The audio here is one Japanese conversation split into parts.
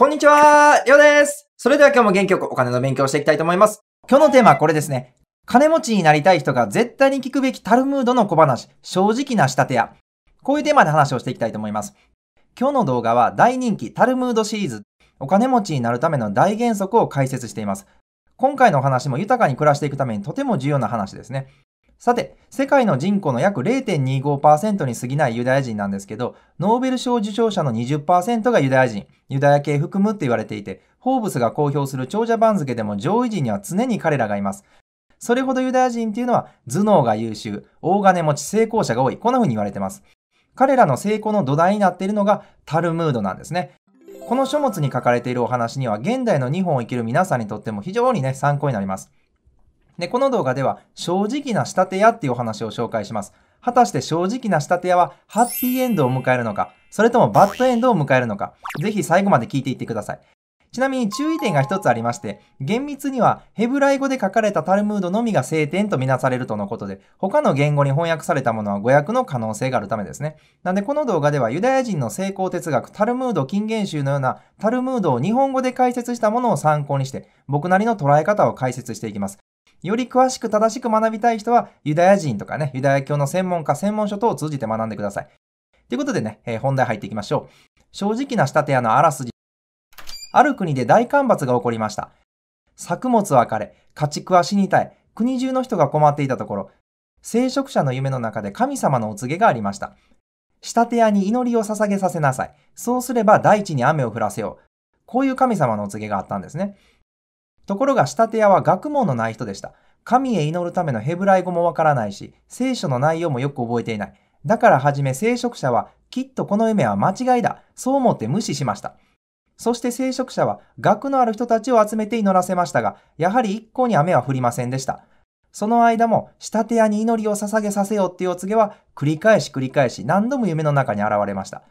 こんにちは、りょうです。それでは今日も元気よくお金の勉強をしていきたいと思います。今日のテーマはこれですね。金持ちになりたい人が絶対に聞くべきタルムードの小話、正直な仕立て屋。こういうテーマで話をしていきたいと思います。今日の動画は大人気タルムードシリーズ、お金持ちになるための大原則を解説しています。今回のお話も豊かに暮らしていくためにとても重要な話ですね。さて、世界の人口の約0.25%に過ぎないユダヤ人なんですけど、ノーベル賞受賞者の20%がユダヤ人、ユダヤ系含むって言われていて、ホーブスが公表する長者番付でも上位陣には常に彼らがいます。それほどユダヤ人っていうのは頭脳が優秀、大金持ち、成功者が多い。こんな風に言われてます。彼らの成功の土台になっているのがタルムードなんですね。この書物に書かれているお話には現代の日本を生きる皆さんにとっても非常にね、参考になります。で、この動画では正直な仕立て屋っていうお話を紹介します。果たして正直な仕立て屋はハッピーエンドを迎えるのか、それともバッドエンドを迎えるのか、ぜひ最後まで聞いていってください。ちなみに注意点が一つありまして、厳密にはヘブライ語で書かれたタルムードのみが聖典とみなされるとのことで、他の言語に翻訳されたものは語訳の可能性があるためですね。なんでこの動画ではユダヤ人の成功哲学タルムード金言集のようなタルムードを日本語で解説したものを参考にして、僕なりの捉え方を解説していきます。より詳しく正しく学びたい人は、ユダヤ人とかね、ユダヤ教の専門家、専門書等を通じて学んでください。ということでね、えー、本題入っていきましょう。正直な仕立て屋のあらすじ。ある国で大干ばつが起こりました。作物は枯れ、家畜は死にたい、国中の人が困っていたところ、聖職者の夢の中で神様のお告げがありました。仕立て屋に祈りを捧げさせなさい。そうすれば大地に雨を降らせよう。こういう神様のお告げがあったんですね。ところが仕立屋は学問のない人でした。神へ祈るためのヘブライ語もわからないし、聖書の内容もよく覚えていない。だからはじめ聖職者は、きっとこの夢は間違いだ。そう思って無視しました。そして聖職者は、学のある人たちを集めて祈らせましたが、やはり一向に雨は降りませんでした。その間も、仕立屋に祈りを捧げさせようっていうお告げは、繰り返し繰り返し何度も夢の中に現れました。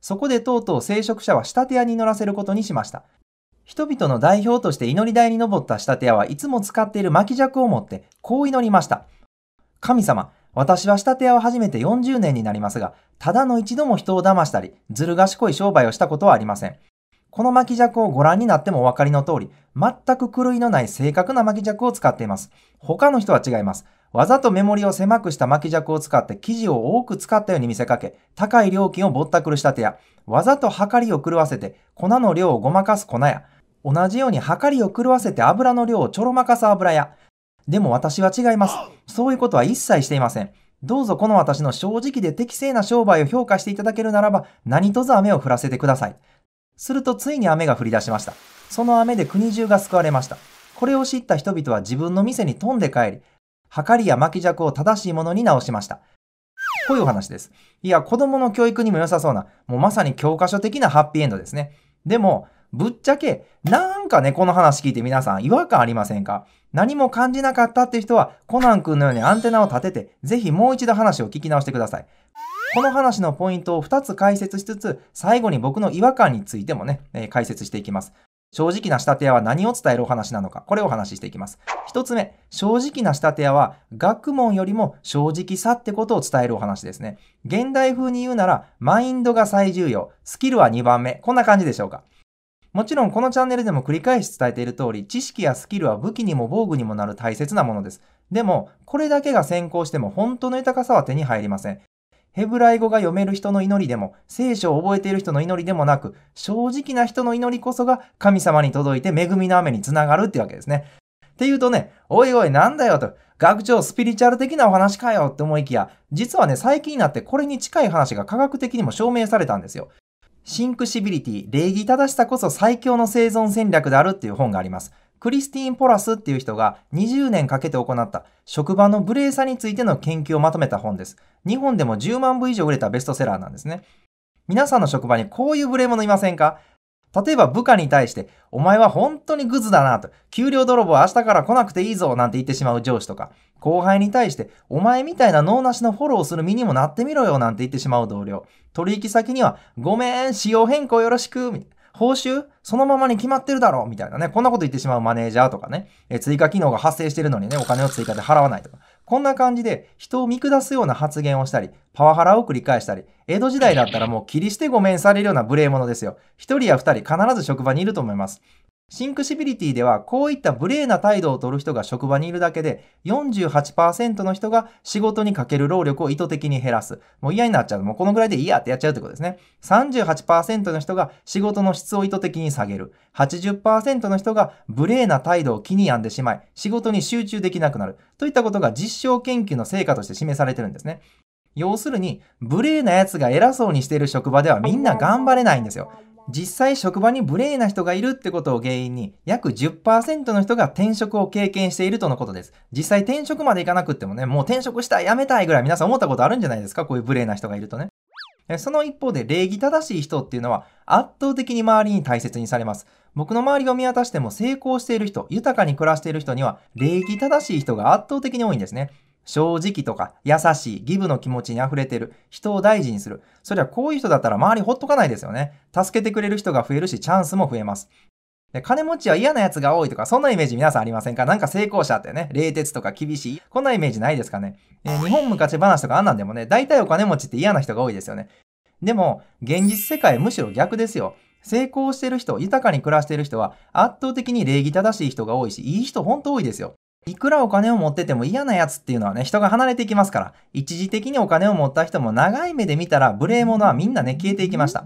そこでとうとう聖職者は仕立屋に祈らせることにしました。人々の代表として祈り台に登った仕立屋はいつも使っている巻尺を持ってこう祈りました。神様、私は仕立屋を始めて40年になりますが、ただの一度も人を騙したり、ずる賢い商売をしたことはありません。この巻尺をご覧になってもお分かりの通り、全く狂いのない正確な巻尺を使っています。他の人は違います。わざとメモリを狭くした巻尺を使って生地を多く使ったように見せかけ、高い料金をぼったくる仕立てわざと量りを狂わせて、粉の量をごまかす粉屋。同じようにはかりを狂わせて油の量をちょろまかす油屋。でも私は違います。そういうことは一切していません。どうぞこの私の正直で適正な商売を評価していただけるならば、何卒雨を降らせてください。するとついに雨が降り出しました。その雨で国中が救われました。これを知った人々は自分の店に飛んで帰り、はかりや巻き尺を正しいものに直しました。こういうお話です。いや、子供の教育にも良さそうな、もうまさに教科書的なハッピーエンドですね。でも、ぶっちゃけ、なんかね、この話聞いて皆さん違和感ありませんか何も感じなかったって人は、コナン君のようにアンテナを立てて、ぜひもう一度話を聞き直してください。この話のポイントを2つ解説しつつ、最後に僕の違和感についてもね、えー、解説していきます。正直な仕立て屋は何を伝えるお話なのか、これをお話ししていきます。1つ目、正直な仕立て屋は、学問よりも正直さってことを伝えるお話ですね。現代風に言うなら、マインドが最重要、スキルは2番目、こんな感じでしょうか。もちろんこのチャンネルでも繰り返し伝えている通り、知識やスキルは武器にも防具にもなる大切なものです。でも、これだけが先行しても本当の豊かさは手に入りません。ヘブライ語が読める人の祈りでも、聖書を覚えている人の祈りでもなく、正直な人の祈りこそが神様に届いて恵みの雨につながるってわけですね。っていうとね、おいおいなんだよと、学長スピリチュアル的なお話かよって思いきや、実はね、最近になってこれに近い話が科学的にも証明されたんですよ。シンクシビリティ、礼儀正しさこそ最強の生存戦略であるっていう本があります。クリスティーン・ポラスっていう人が20年かけて行った職場の無礼さについての研究をまとめた本です。日本でも10万部以上売れたベストセラーなんですね。皆さんの職場にこういう無礼者いませんか例えば部下に対して、お前は本当にグズだなと、給料泥棒明日から来なくていいぞなんて言ってしまう上司とか、後輩に対して、お前みたいな脳なしのフォローする身にもなってみろよなんて言ってしまう同僚、取引先には、ごめん、仕様変更よろしく、みたいな。報酬そのままに決まってるだろみたいなね。こんなこと言ってしまうマネージャーとかね。え追加機能が発生してるのにね、お金を追加で払わないとか。こんな感じで人を見下すような発言をしたり、パワハラを繰り返したり、江戸時代だったらもう切りしてごめんされるような無礼者ですよ。一人や二人必ず職場にいると思います。シンクシビリティでは、こういった無礼な態度を取る人が職場にいるだけで、48%の人が仕事にかける労力を意図的に減らす。もう嫌になっちゃう。もうこのぐらいでいいやってやっちゃうってことですね。38%の人が仕事の質を意図的に下げる。80%の人が無礼な態度を気に病んでしまい、仕事に集中できなくなる。といったことが実証研究の成果として示されてるんですね。要するに、無礼な奴が偉そうにしている職場ではみんな頑張れないんですよ。実際職場に無礼な人がいるってことを原因に約10%の人が転職を経験しているとのことです。実際転職までいかなくってもね、もう転職したい、辞めたいぐらい皆さん思ったことあるんじゃないですかこういう無礼な人がいるとね。その一方で礼儀正しい人っていうのは圧倒的に周りに大切にされます。僕の周りを見渡しても成功している人、豊かに暮らしている人には礼儀正しい人が圧倒的に多いんですね。正直とか優しい、ギブの気持ちに溢れてる、人を大事にする。そりゃこういう人だったら周りほっとかないですよね。助けてくれる人が増えるし、チャンスも増えます。で金持ちは嫌な奴が多いとか、そんなイメージ皆さんありませんかなんか成功者ってね、冷徹とか厳しい。こんなイメージないですかね。えー、日本昔話とかあんなんでもね、大体お金持ちって嫌な人が多いですよね。でも、現実世界むしろ逆ですよ。成功してる人、豊かに暮らしてる人は、圧倒的に礼儀正しい人が多いし、いい人ほんと多いですよ。いくらお金を持ってても嫌なやつっていうのはね、人が離れていきますから、一時的にお金を持った人も長い目で見たら、無礼者はみんなね、消えていきました。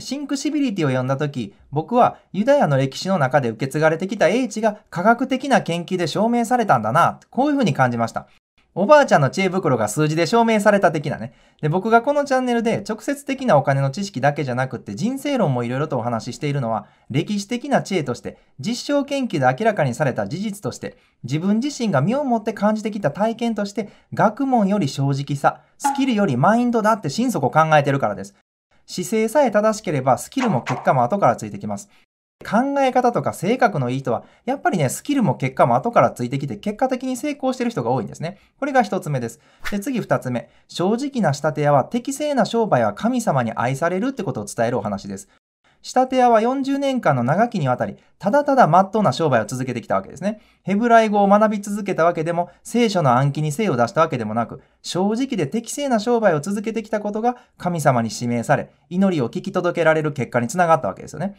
シンクシビリティを読んだ時、僕はユダヤの歴史の中で受け継がれてきた英知が科学的な研究で証明されたんだな、こういうふうに感じました。おばあちゃんの知恵袋が数字で証明された的なね。で、僕がこのチャンネルで直接的なお金の知識だけじゃなくって人生論もいろいろとお話ししているのは歴史的な知恵として実証研究で明らかにされた事実として自分自身が身をもって感じてきた体験として学問より正直さ、スキルよりマインドだって心底考えてるからです。姿勢さえ正しければスキルも結果も後からついてきます。考え方とか性格のいい人は、やっぱりね、スキルも結果も後からついてきて、結果的に成功してる人が多いんですね。これが1つ目です。で、次2つ目。正直な仕立て屋は、適正な商売は神様に愛されるってことを伝えるお話です。仕立て屋は40年間の長きにわたり、ただただ真っ当な商売を続けてきたわけですね。ヘブライ語を学び続けたわけでも、聖書の暗記に精を出したわけでもなく、正直で適正な商売を続けてきたことが神様に指名され、祈りを聞き届けられる結果につながったわけですよね。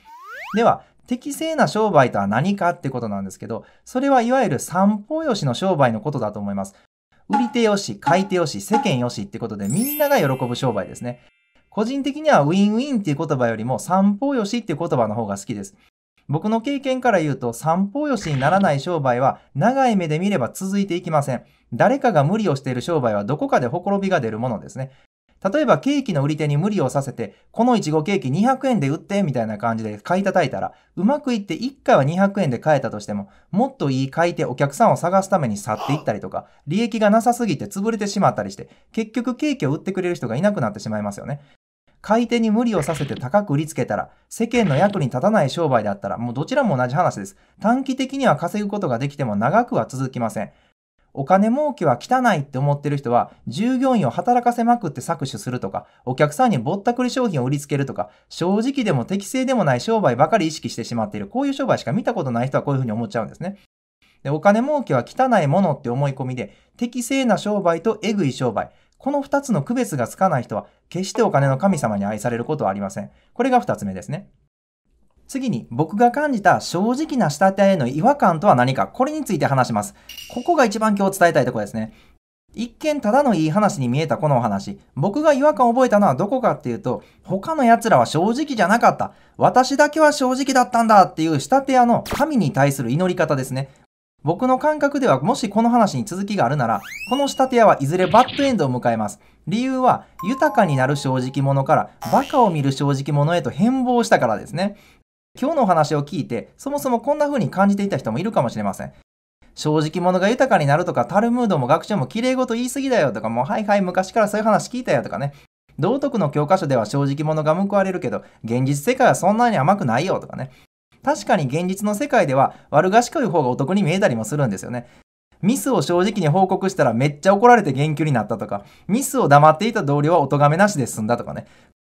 では、適正な商売とは何かってことなんですけど、それはいわゆる三方よしの商売のことだと思います。売り手よし、買い手よし、世間よしってことでみんなが喜ぶ商売ですね。個人的にはウィンウィンっていう言葉よりも三方よしっていう言葉の方が好きです。僕の経験から言うと三方よしにならない商売は長い目で見れば続いていきません。誰かが無理をしている商売はどこかでほころびが出るものですね。例えばケーキの売り手に無理をさせて、このいちごケーキ200円で売って、みたいな感じで買い叩いたら、うまくいって1回は200円で買えたとしても、もっといい買い手、お客さんを探すために去っていったりとか、利益がなさすぎて潰れてしまったりして、結局ケーキを売ってくれる人がいなくなってしまいますよね。買い手に無理をさせて高く売りつけたら、世間の役に立たない商売であったら、もうどちらも同じ話です。短期的には稼ぐことができても長くは続きません。お金儲けは汚いって思ってる人は、従業員を働かせまくって搾取するとか、お客さんにぼったくり商品を売りつけるとか、正直でも適正でもない商売ばかり意識してしまっている。こういう商売しか見たことない人はこういうふうに思っちゃうんですね。で、お金儲けは汚いものって思い込みで、適正な商売とエグい商売。この二つの区別がつかない人は、決してお金の神様に愛されることはありません。これが二つ目ですね。次に僕が感じた正直な仕立てへの違和感とは何か、これについて話します。ここが一番今日伝えたいところですね。一見ただのいい話に見えたこのお話。僕が違和感を覚えたのはどこかっていうと、他の奴らは正直じゃなかった。私だけは正直だったんだっていう仕立て屋の神に対する祈り方ですね。僕の感覚ではもしこの話に続きがあるなら、この仕立て屋はいずれバッドエンドを迎えます。理由は、豊かになる正直者から、バカを見る正直者へと変貌したからですね。今日のお話を聞いて、そもそもこんな風に感じていた人もいるかもしれません。正直者が豊かになるとか、タルムードも学長も綺麗事言いすぎだよとか、もうはいはい昔からそういう話聞いたよとかね。道徳の教科書では正直者が報われるけど、現実世界はそんなに甘くないよとかね。確かに現実の世界では悪賢い方がお得に見えたりもするんですよね。ミスを正直に報告したらめっちゃ怒られて言及になったとか、ミスを黙っていた同僚はお咎めなしで済んだとかね。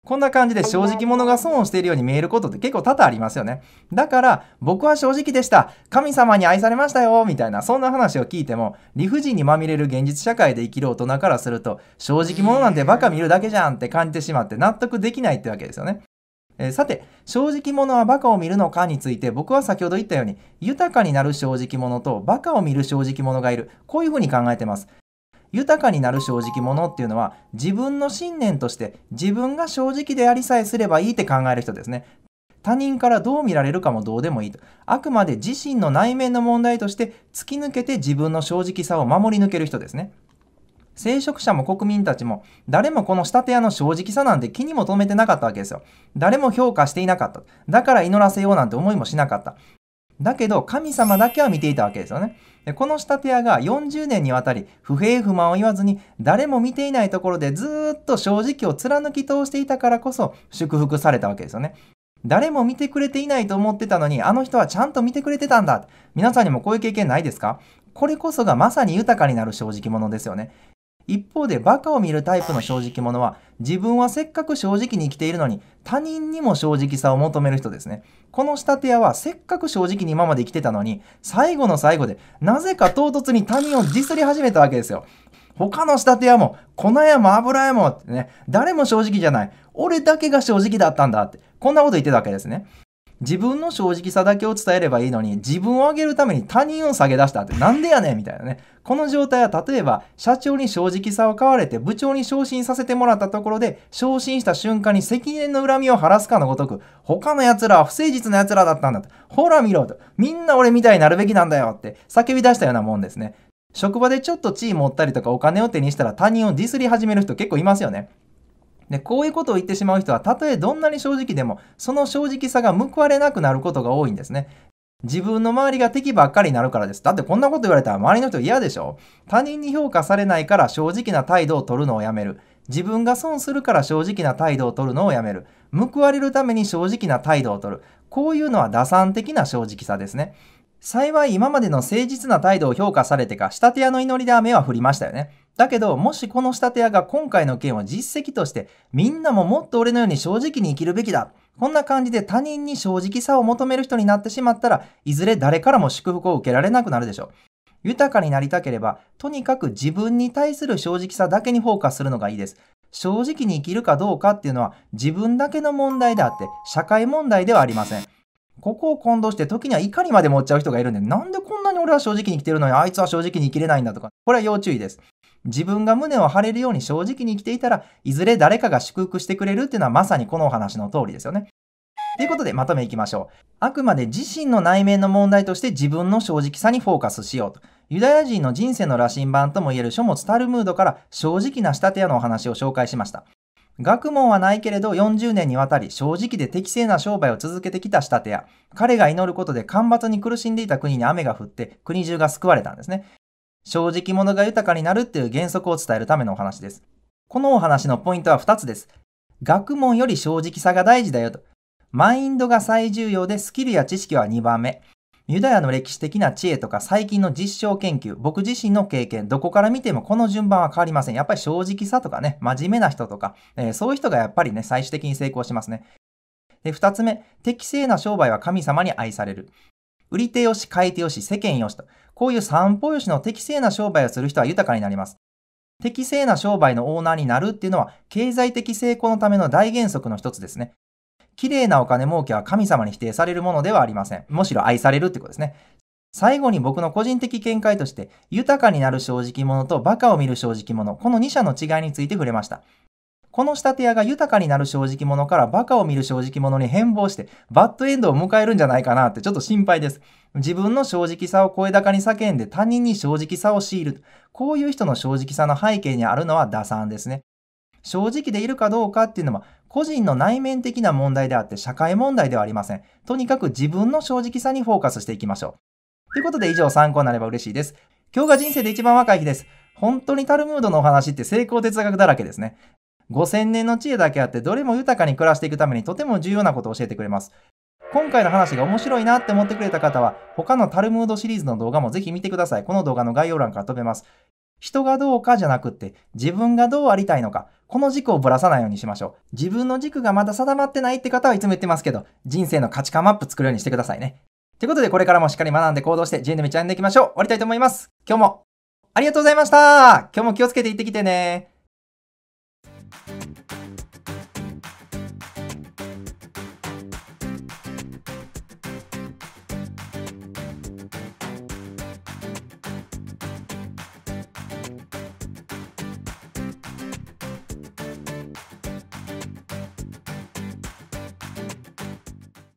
こんな感じで正直者が損をしているように見えることって結構多々ありますよね。だから、僕は正直でした。神様に愛されましたよ。みたいな、そんな話を聞いても、理不尽にまみれる現実社会で生きる大人からすると、正直者なんてバカ見るだけじゃんって感じてしまって納得できないってわけですよね。えー、さて、正直者はバカを見るのかについて、僕は先ほど言ったように、豊かになる正直者とバカを見る正直者がいる。こういうふうに考えてます。豊かになる正直者っていうのは自分の信念として自分が正直でありさえすればいいって考える人ですね。他人からどう見られるかもどうでもいいと。あくまで自身の内面の問題として突き抜けて自分の正直さを守り抜ける人ですね。聖職者も国民たちも誰もこの仕立屋の正直さなんて気にも留めてなかったわけですよ。誰も評価していなかった。だから祈らせようなんて思いもしなかった。だけど、神様だけは見ていたわけですよね。でこの仕立て屋が40年にわたり、不平不満を言わずに、誰も見ていないところでずっと正直を貫き通していたからこそ、祝福されたわけですよね。誰も見てくれていないと思ってたのに、あの人はちゃんと見てくれてたんだ。皆さんにもこういう経験ないですかこれこそがまさに豊かになる正直者ですよね。一方でバカを見るタイプの正直者は自分はせっかく正直に生きているのに他人にも正直さを求める人ですね。この仕立て屋はせっかく正直に今まで生きてたのに最後の最後でなぜか唐突に他人をディスり始めたわけですよ。他の仕立て屋も粉屋も油屋もってね誰も正直じゃない俺だけが正直だったんだってこんなこと言ってたわけですね。自分の正直さだけを伝えればいいのに、自分を上げるために他人を下げ出したってなんでやねんみたいなね。この状態は例えば、社長に正直さを買われて部長に昇進させてもらったところで、昇進した瞬間に責任の恨みを晴らすかのごとく、他の奴らは不誠実な奴らだったんだと。ほら見ろと。みんな俺みたいになるべきなんだよって叫び出したようなもんですね。職場でちょっと地位持ったりとかお金を手にしたら他人をディスり始める人結構いますよね。で、こういうことを言ってしまう人は、たとえどんなに正直でも、その正直さが報われなくなることが多いんですね。自分の周りが敵ばっかりになるからです。だってこんなこと言われたら周りの人嫌でしょ他人に評価されないから正直な態度を取るのをやめる。自分が損するから正直な態度を取るのをやめる。報われるために正直な態度を取る。こういうのは打算的な正直さですね。幸い今までの誠実な態度を評価されてか、仕立て屋の祈りで雨は降りましたよね。だけど、もしこの仕立て屋が今回の件を実績として、みんなももっと俺のように正直に生きるべきだ。こんな感じで他人に正直さを求める人になってしまったら、いずれ誰からも祝福を受けられなくなるでしょう。豊かになりたければ、とにかく自分に対する正直さだけにフォーカスするのがいいです。正直に生きるかどうかっていうのは自分だけの問題であって、社会問題ではありません。ここを混同して時には怒りまで持っちゃう人がいるんで、なんでこんなに俺は正直に生きてるのに、あいつは正直に生きれないんだとか、これは要注意です。自分が胸を張れるように正直に生きていたら、いずれ誰かが祝福してくれるっていうのはまさにこのお話の通りですよね。ということでまとめいきましょう。あくまで自身の内面の問題として自分の正直さにフォーカスしようと。ユダヤ人の人生の羅針盤ともいえる書物タルムードから正直な仕立て屋のお話を紹介しました。学問はないけれど40年にわたり正直で適正な商売を続けてきた仕立て屋。彼が祈ることで干ばつに苦しんでいた国に雨が降って国中が救われたんですね。正直者が豊かになるっていう原則を伝えるためのお話です。このお話のポイントは2つです。学問より正直さが大事だよと。マインドが最重要でスキルや知識は2番目。ユダヤの歴史的な知恵とか最近の実証研究、僕自身の経験、どこから見てもこの順番は変わりません。やっぱり正直さとかね、真面目な人とか、えー、そういう人がやっぱりね、最終的に成功しますね。で、二つ目、適正な商売は神様に愛される。売り手よし、買い手よし、世間よしと。こういう散歩吉の適正な商売をする人は豊かになります。適正な商売のオーナーになるっていうのは、経済的成功のための大原則の一つですね。綺麗なお金儲けは神様に否定されるものではありません。むしろ愛されるってことですね。最後に僕の個人的見解として、豊かになる正直者と馬鹿を見る正直者、この二者の違いについて触れました。この仕立て屋が豊かになる正直者から馬鹿を見る正直者に変貌して、バッドエンドを迎えるんじゃないかなってちょっと心配です。自分の正直さを声高に叫んで他人に正直さを強いる。こういう人の正直さの背景にあるのは打算ですね。正直でいるかどうかっていうのは個人の内面的な問題であって社会問題ではありません。とにかく自分の正直さにフォーカスしていきましょう。ということで以上参考になれば嬉しいです。今日が人生で一番若い日です。本当にタルムードのお話って成功哲学だらけですね。5000年の知恵だけあってどれも豊かに暮らしていくためにとても重要なことを教えてくれます。今回の話が面白いなって思ってくれた方は、他のタルムードシリーズの動画もぜひ見てください。この動画の概要欄から飛べます。人がどうかじゃなくって、自分がどうありたいのか、この軸をぶらさないようにしましょう。自分の軸がまだ定まってないって方はいつも言ってますけど、人生の価値観マップ作るようにしてくださいね。ということで、これからもしっかり学んで行動して、ジェ人類道歩んでいきましょう。終わりたいと思います。今日も、ありがとうございました今日も気をつけて行ってきてね